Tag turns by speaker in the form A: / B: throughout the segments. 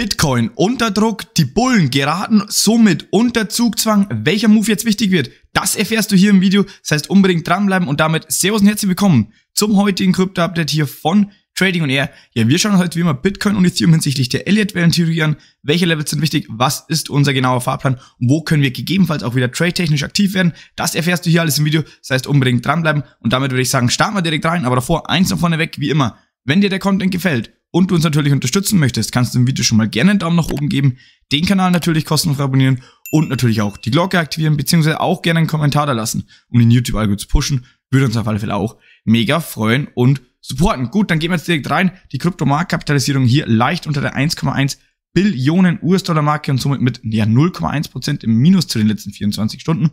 A: Bitcoin unter Druck, die Bullen geraten somit unter Zugzwang. Welcher Move jetzt wichtig wird, das erfährst du hier im Video. Das heißt unbedingt dranbleiben und damit Servus und herzlich willkommen zum heutigen Krypto-Update hier von Trading und Air. Ja, wir schauen heute wie immer Bitcoin und Ethereum hinsichtlich der Elliott-Wellentheorie an. Welche Levels sind wichtig? Was ist unser genauer Fahrplan? wo können wir gegebenenfalls auch wieder trade-technisch aktiv werden? Das erfährst du hier alles im Video. Das heißt unbedingt dranbleiben und damit würde ich sagen, starten wir direkt rein. Aber davor eins noch vorneweg, wie immer. Wenn dir der Content gefällt, und du uns natürlich unterstützen möchtest, kannst du dem Video schon mal gerne einen Daumen nach oben geben, den Kanal natürlich kostenfrei abonnieren und natürlich auch die Glocke aktivieren, beziehungsweise auch gerne einen Kommentar da lassen, um den youtube algorithmus zu pushen. Würde uns auf alle Fälle auch mega freuen und supporten. Gut, dann gehen wir jetzt direkt rein. Die Kryptomarktkapitalisierung hier leicht unter der 1,1 Billionen US-Dollar-Marke und somit mit ja, 0,1% im Minus zu den letzten 24 Stunden.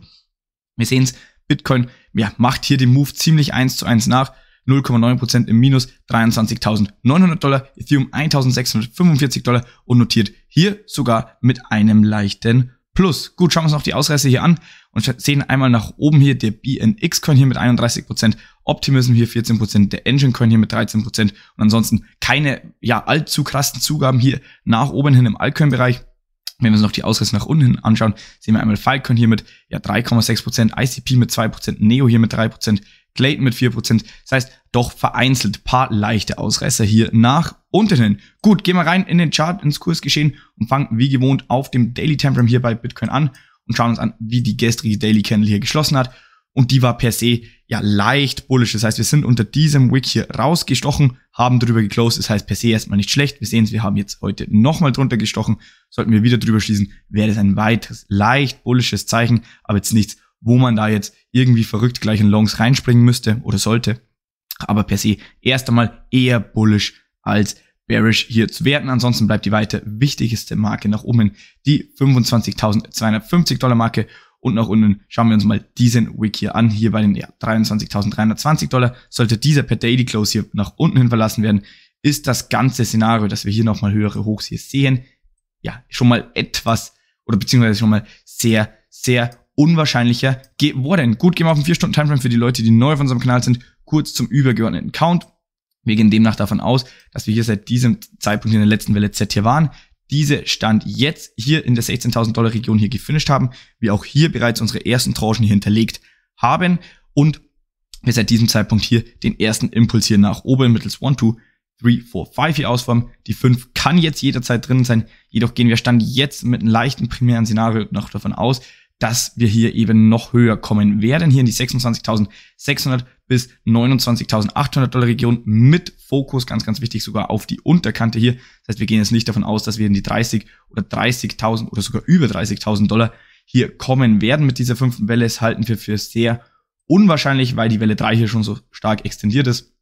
A: Wir sehen es, Bitcoin ja, macht hier den Move ziemlich eins zu eins nach. 0,9% im Minus 23.900 Dollar, Ethereum 1.645 Dollar und notiert hier sogar mit einem leichten Plus. Gut, schauen wir uns noch die Ausreißer hier an und sehen einmal nach oben hier der BNX Coin hier mit 31%, Optimism hier 14%, der Engine Coin hier mit 13% und ansonsten keine ja allzu krassen Zugaben hier nach oben hin im Altcoin Bereich. Wenn wir uns noch die Ausreißer nach unten anschauen, sehen wir einmal Falcon hier mit ja, 3,6%, ICP mit 2%, Neo hier mit 3%, Clayton mit 4%. Das heißt, doch vereinzelt paar leichte Ausreißer hier nach unten hin. Gut, gehen wir rein in den Chart, ins Kursgeschehen und fangen wie gewohnt auf dem Daily Timeframe hier bei Bitcoin an und schauen uns an, wie die gestrige Daily Candle hier geschlossen hat. Und die war per se ja leicht bullish. Das heißt, wir sind unter diesem Wick hier rausgestochen, haben drüber geclosed. Das heißt per se erstmal nicht schlecht. Wir sehen es, wir haben jetzt heute nochmal drunter gestochen. Sollten wir wieder drüber schließen, wäre das ein weiteres leicht bullisches Zeichen, aber jetzt nichts wo man da jetzt irgendwie verrückt gleich in Longs reinspringen müsste oder sollte. Aber per se erst einmal eher bullish als bearish hier zu werten. Ansonsten bleibt die weiter wichtigste Marke nach oben die 25.250 Dollar Marke und nach unten schauen wir uns mal diesen Wick hier an. Hier bei den ja, 23.320 Dollar sollte dieser per Daily Close hier nach unten hin verlassen werden, ist das ganze Szenario, dass wir hier nochmal höhere Hochs hier sehen, ja, schon mal etwas oder beziehungsweise schon mal sehr, sehr unwahrscheinlicher geworden. Gut, gehen wir auf den 4-Stunden-Timeframe für die Leute, die neu auf unserem Kanal sind, kurz zum übergeordneten Count. Wir gehen demnach davon aus, dass wir hier seit diesem Zeitpunkt in der letzten Welle Z hier waren. Diese Stand jetzt hier in der 16.000 Dollar Region hier gefinisht haben. Wir auch hier bereits unsere ersten Tranchen hier hinterlegt haben und wir seit diesem Zeitpunkt hier den ersten Impuls hier nach oben mittels 1, 2, 3, 4, 5 hier ausformen. Die 5 kann jetzt jederzeit drin sein, jedoch gehen wir Stand jetzt mit einem leichten primären Szenario noch davon aus, dass wir hier eben noch höher kommen werden, hier in die 26.600 bis 29.800 Dollar Region mit Fokus, ganz, ganz wichtig, sogar auf die Unterkante hier. Das heißt, wir gehen jetzt nicht davon aus, dass wir in die 30 oder 30.000 oder sogar über 30.000 Dollar hier kommen werden mit dieser fünften Welle. Das halten wir für sehr unwahrscheinlich, weil die Welle 3 hier schon so stark extendiert ist.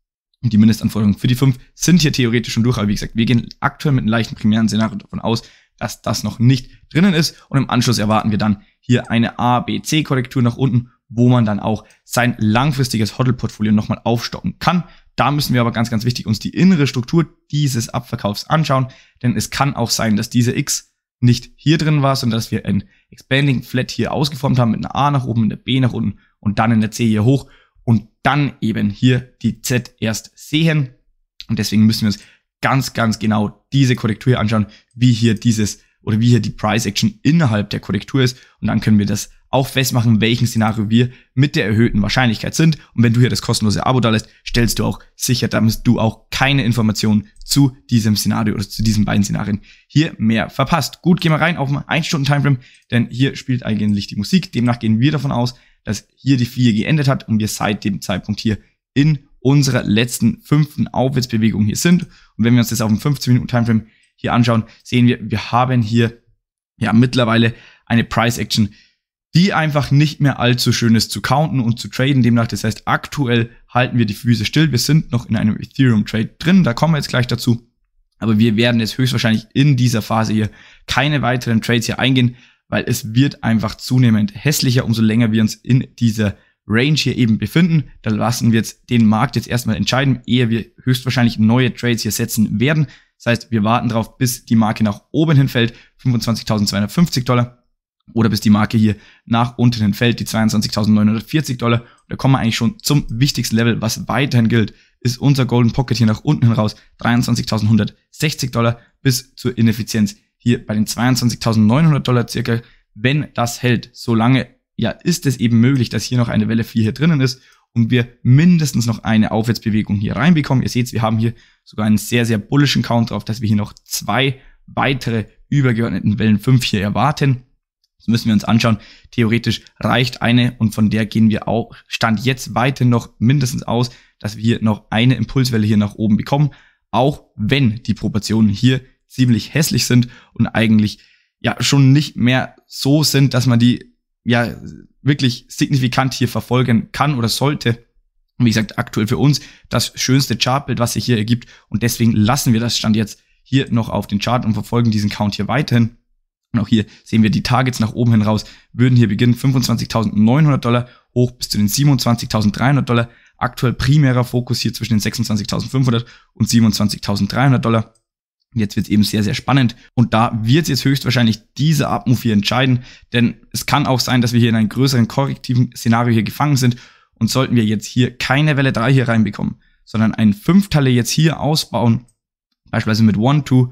A: Und die Mindestanforderungen für die 5 sind hier theoretisch schon durch. Aber wie gesagt, wir gehen aktuell mit einem leichten primären Szenario davon aus, dass das noch nicht drinnen ist. Und im Anschluss erwarten wir dann hier eine ABC-Korrektur nach unten, wo man dann auch sein langfristiges hoddle portfolio nochmal aufstocken kann. Da müssen wir aber ganz, ganz wichtig uns die innere Struktur dieses Abverkaufs anschauen, denn es kann auch sein, dass diese X nicht hier drin war, sondern dass wir ein Expanding Flat hier ausgeformt haben mit einer A nach oben, einer B nach unten und dann in der C hier hoch und dann eben hier die Z erst sehen. Und deswegen müssen wir uns ganz, ganz genau diese Korrektur hier anschauen, wie hier dieses oder wie hier die Price Action innerhalb der Korrektur ist. Und dann können wir das auch festmachen, welchen Szenario wir mit der erhöhten Wahrscheinlichkeit sind. Und wenn du hier das kostenlose Abo da lässt, stellst du auch sicher, damit du auch keine Informationen zu diesem Szenario oder zu diesen beiden Szenarien hier mehr verpasst. Gut, gehen wir rein auf einen 1-Stunden-Timeframe, denn hier spielt eigentlich die Musik. Demnach gehen wir davon aus, dass hier die 4 geendet hat und wir seit dem Zeitpunkt hier in unserer letzten fünften Aufwärtsbewegung hier sind. Und wenn wir uns das auf dem 15-Minuten-Timeframe hier anschauen, sehen wir, wir haben hier ja mittlerweile eine Price-Action, die einfach nicht mehr allzu schön ist zu counten und zu traden. Demnach, das heißt, aktuell halten wir die Füße still. Wir sind noch in einem Ethereum-Trade drin, da kommen wir jetzt gleich dazu. Aber wir werden jetzt höchstwahrscheinlich in dieser Phase hier keine weiteren Trades hier eingehen, weil es wird einfach zunehmend hässlicher, umso länger wir uns in dieser Range hier eben befinden. Da lassen wir jetzt den Markt jetzt erstmal entscheiden, ehe wir höchstwahrscheinlich neue Trades hier setzen werden. Das heißt, wir warten darauf, bis die Marke nach oben hinfällt, 25.250 Dollar oder bis die Marke hier nach unten hinfällt, die 22.940 Dollar. Und da kommen wir eigentlich schon zum wichtigsten Level, was weiterhin gilt, ist unser Golden Pocket hier nach unten hin raus, 23.160 Dollar bis zur Ineffizienz hier bei den 22.900 Dollar circa. Wenn das hält, solange ja, ist es eben möglich, dass hier noch eine Welle 4 hier drinnen ist und wir mindestens noch eine Aufwärtsbewegung hier reinbekommen. Ihr seht, wir haben hier sogar einen sehr, sehr bullischen Count drauf, dass wir hier noch zwei weitere übergeordneten Wellen 5 hier erwarten. Das müssen wir uns anschauen. Theoretisch reicht eine und von der gehen wir auch Stand jetzt weiter noch mindestens aus, dass wir hier noch eine Impulswelle hier nach oben bekommen, auch wenn die Proportionen hier ziemlich hässlich sind und eigentlich ja schon nicht mehr so sind, dass man die ja wirklich signifikant hier verfolgen kann oder sollte. Und wie gesagt, aktuell für uns das schönste Chartbild, was sich hier ergibt. Und deswegen lassen wir das Stand jetzt hier noch auf den Chart und verfolgen diesen Count hier weiterhin. Und auch hier sehen wir die Targets nach oben hin raus, würden hier beginnen 25.900 Dollar hoch bis zu den 27.300 Dollar. Aktuell primärer Fokus hier zwischen den 26.500 und 27.300 Dollar. Und Jetzt wird es eben sehr, sehr spannend. Und da wird jetzt höchstwahrscheinlich dieser Abmove hier entscheiden. Denn es kann auch sein, dass wir hier in einem größeren korrektiven Szenario hier gefangen sind. Und sollten wir jetzt hier keine Welle 3 hier reinbekommen, sondern einen Fünftaler jetzt hier ausbauen, beispielsweise mit 1, 2,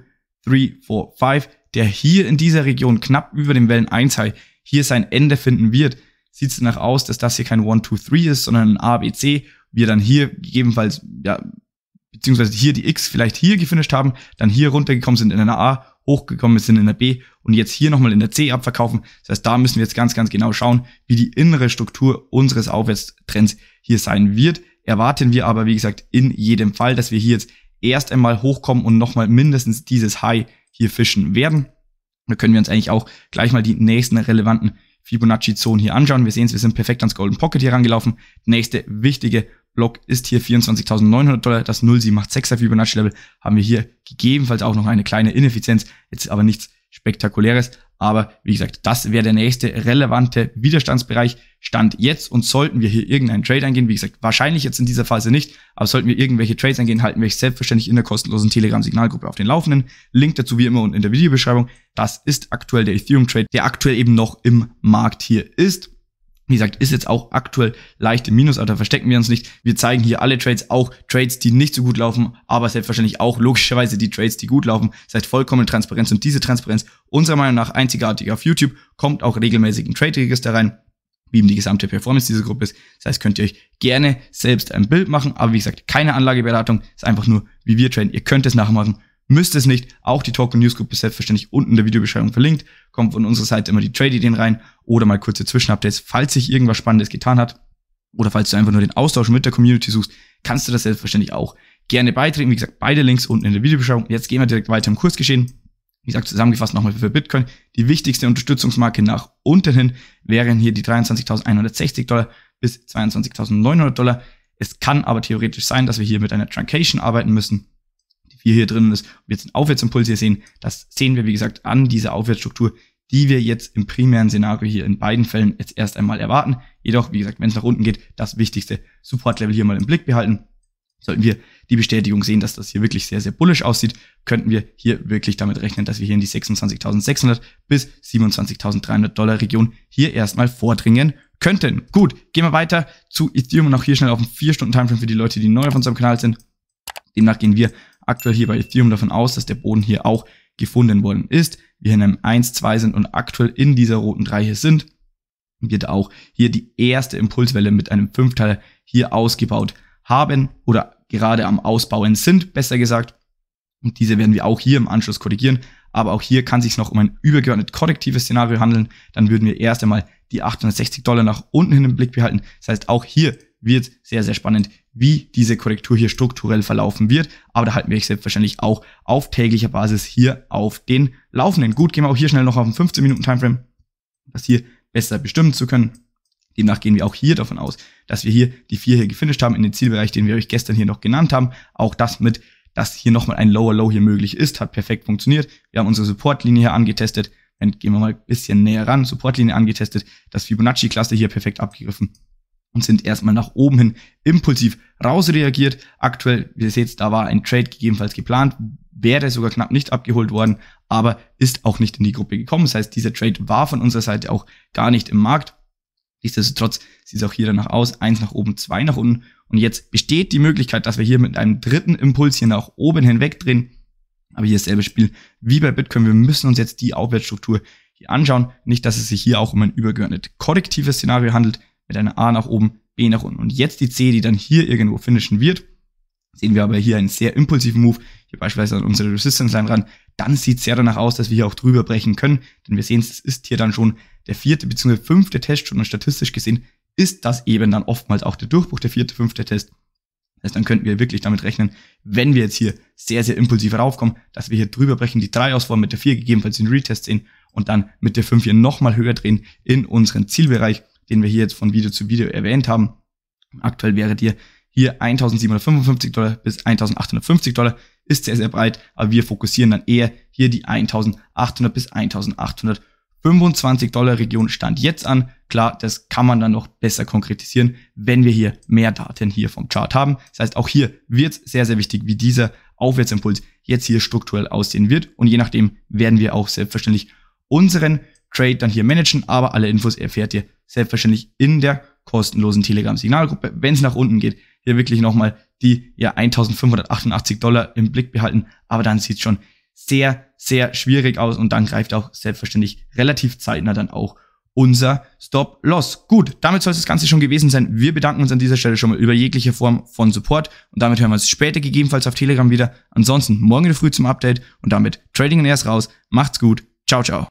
A: 3, 4, 5, der hier in dieser Region knapp über dem Wellen 1 High hier sein Ende finden wird, sieht es danach aus, dass das hier kein 1, 2, 3 ist, sondern ein ABC. Wir dann hier gegebenenfalls ja, beziehungsweise hier die X vielleicht hier gefinisht haben, dann hier runtergekommen sind in einer A, hochgekommen sind in der B und jetzt hier nochmal in der C abverkaufen. Das heißt, da müssen wir jetzt ganz, ganz genau schauen, wie die innere Struktur unseres Aufwärtstrends hier sein wird. Erwarten wir aber, wie gesagt, in jedem Fall, dass wir hier jetzt erst einmal hochkommen und nochmal mindestens dieses High hier fischen werden. Da können wir uns eigentlich auch gleich mal die nächsten relevanten Fibonacci-Zonen hier anschauen. Wir sehen es, wir sind perfekt ans Golden Pocket hier rangelaufen. Nächste wichtige Block ist hier 24.900 Dollar, das 0,7 macht 6er Fibonacci Level, haben wir hier gegebenenfalls auch noch eine kleine Ineffizienz, jetzt aber nichts spektakuläres, aber wie gesagt, das wäre der nächste relevante Widerstandsbereich, Stand jetzt und sollten wir hier irgendeinen Trade eingehen, wie gesagt, wahrscheinlich jetzt in dieser Phase nicht, aber sollten wir irgendwelche Trades eingehen, halten wir euch selbstverständlich in der kostenlosen Telegram-Signalgruppe auf den Laufenden, Link dazu wie immer unten in der Videobeschreibung, das ist aktuell der Ethereum-Trade, der aktuell eben noch im Markt hier ist wie gesagt, ist jetzt auch aktuell leicht im Minus, aber da verstecken wir uns nicht. Wir zeigen hier alle Trades, auch Trades, die nicht so gut laufen, aber selbstverständlich auch logischerweise die Trades, die gut laufen. Das heißt, vollkommen Transparenz und diese Transparenz unserer Meinung nach einzigartig auf YouTube kommt auch regelmäßig in Trade-Register rein wie eben die gesamte Performance dieser Gruppe ist. Das heißt, könnt ihr euch gerne selbst ein Bild machen, aber wie gesagt, keine Anlageberatung, ist einfach nur, wie wir traden. Ihr könnt es nachmachen Müsst es nicht. Auch die Talk News Group ist selbstverständlich unten in der Videobeschreibung verlinkt. Kommt von unserer Seite immer die Trade-Ideen rein oder mal kurze Zwischenupdates, falls sich irgendwas Spannendes getan hat. Oder falls du einfach nur den Austausch mit der Community suchst, kannst du das selbstverständlich auch gerne beitreten. Wie gesagt, beide Links unten in der Videobeschreibung. Jetzt gehen wir direkt weiter im Kursgeschehen. Wie gesagt, zusammengefasst nochmal für Bitcoin. Die wichtigste Unterstützungsmarke nach unten hin wären hier die 23.160 Dollar bis 22.900 Dollar. Es kann aber theoretisch sein, dass wir hier mit einer Truncation arbeiten müssen wie hier drinnen ist. Und jetzt einen Aufwärtsimpuls hier sehen, das sehen wir, wie gesagt, an dieser Aufwärtsstruktur, die wir jetzt im primären Szenario hier in beiden Fällen jetzt erst einmal erwarten. Jedoch, wie gesagt, wenn es nach unten geht, das wichtigste Support-Level hier mal im Blick behalten. Sollten wir die Bestätigung sehen, dass das hier wirklich sehr, sehr bullisch aussieht, könnten wir hier wirklich damit rechnen, dass wir hier in die 26.600 bis 27.300 Dollar Region hier erstmal vordringen könnten. Gut, gehen wir weiter zu Ethereum und auch hier schnell auf den 4-Stunden-Timeframe für die Leute, die neu auf unserem Kanal sind. Demnach gehen wir aktuell hier bei Ethereum davon aus, dass der Boden hier auch gefunden worden ist. Wir in einem 1, 2 sind und aktuell in dieser roten 3 hier sind, wird auch hier die erste Impulswelle mit einem Fünfteiler hier ausgebaut haben oder gerade am Ausbauen sind, besser gesagt. Und diese werden wir auch hier im Anschluss korrigieren. Aber auch hier kann sich noch um ein übergeordnet korrektives Szenario handeln. Dann würden wir erst einmal die 860 Dollar nach unten hin im Blick behalten. Das heißt, auch hier wird sehr, sehr spannend, wie diese Korrektur hier strukturell verlaufen wird. Aber da halten wir euch selbstverständlich auch auf täglicher Basis hier auf den Laufenden. Gut, gehen wir auch hier schnell noch auf den 15-Minuten-Timeframe, um das hier besser bestimmen zu können. Demnach gehen wir auch hier davon aus, dass wir hier die vier hier gefinisht haben in den Zielbereich, den wir euch gestern hier noch genannt haben. Auch das mit, dass hier nochmal ein Lower Low hier möglich ist, hat perfekt funktioniert. Wir haben unsere Supportlinie hier angetestet. Dann gehen wir mal ein bisschen näher ran. Supportlinie angetestet. Das Fibonacci-Cluster hier perfekt abgegriffen und sind erstmal nach oben hin impulsiv rausreagiert. Aktuell, wie ihr seht, da war ein Trade gegebenenfalls geplant, wäre sogar knapp nicht abgeholt worden, aber ist auch nicht in die Gruppe gekommen. Das heißt, dieser Trade war von unserer Seite auch gar nicht im Markt. Nichtsdestotrotz sieht es auch hier danach aus. Eins nach oben, zwei nach unten. Und jetzt besteht die Möglichkeit, dass wir hier mit einem dritten Impuls hier nach oben hinwegdrehen. Aber hier ist selbe Spiel wie bei Bitcoin. Wir müssen uns jetzt die Aufwärtsstruktur hier anschauen. Nicht, dass es sich hier auch um ein übergeordnet korrektives Szenario handelt mit einer A nach oben, B nach unten. Und jetzt die C, die dann hier irgendwo finishen wird. Sehen wir aber hier einen sehr impulsiven Move, hier beispielsweise an unsere Resistance Line ran. Dann sieht es sehr danach aus, dass wir hier auch drüber brechen können, denn wir sehen es ist hier dann schon der vierte bzw. fünfte Test schon und statistisch gesehen ist das eben dann oftmals auch der Durchbruch, der vierte, fünfte Test. Das heißt, dann könnten wir wirklich damit rechnen, wenn wir jetzt hier sehr, sehr impulsiv raufkommen, dass wir hier drüber brechen, die 3 ausformen, mit der 4 gegebenenfalls den Retest sehen und dann mit der 5 hier nochmal höher drehen in unseren Zielbereich den wir hier jetzt von Video zu Video erwähnt haben. Aktuell wäre dir hier 1755 Dollar bis 1850 Dollar, ist sehr, sehr breit, aber wir fokussieren dann eher hier die 1800 bis 1825 Dollar Region stand jetzt an. Klar, das kann man dann noch besser konkretisieren, wenn wir hier mehr Daten hier vom Chart haben. Das heißt, auch hier wird es sehr, sehr wichtig, wie dieser Aufwärtsimpuls jetzt hier strukturell aussehen wird. Und je nachdem werden wir auch selbstverständlich unseren Trade dann hier managen, aber alle Infos erfährt ihr selbstverständlich in der kostenlosen Telegram-Signalgruppe. Wenn es nach unten geht, hier wirklich nochmal die ja 1588 Dollar im Blick behalten, aber dann sieht es schon sehr, sehr schwierig aus und dann greift auch selbstverständlich relativ zeitnah dann auch unser Stop-Loss. Gut, damit soll es das Ganze schon gewesen sein. Wir bedanken uns an dieser Stelle schon mal über jegliche Form von Support und damit hören wir uns später gegebenenfalls auf Telegram wieder. Ansonsten morgen früh zum Update und damit Trading in erst raus. Macht's gut. Ciao, ciao.